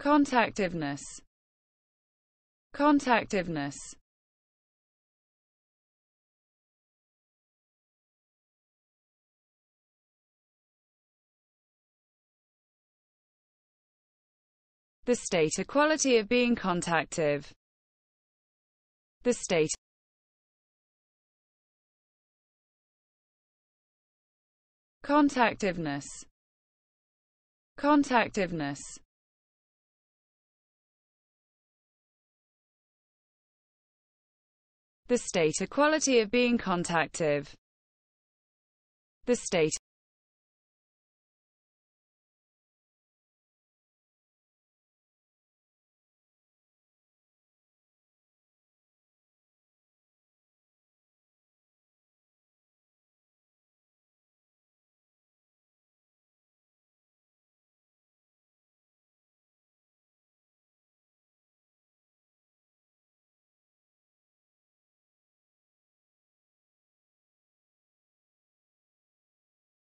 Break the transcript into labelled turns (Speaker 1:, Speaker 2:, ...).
Speaker 1: Contactiveness. Contactiveness. The state or quality of being contactive. The state Contactiveness Contactiveness The state equality of being contactive. The state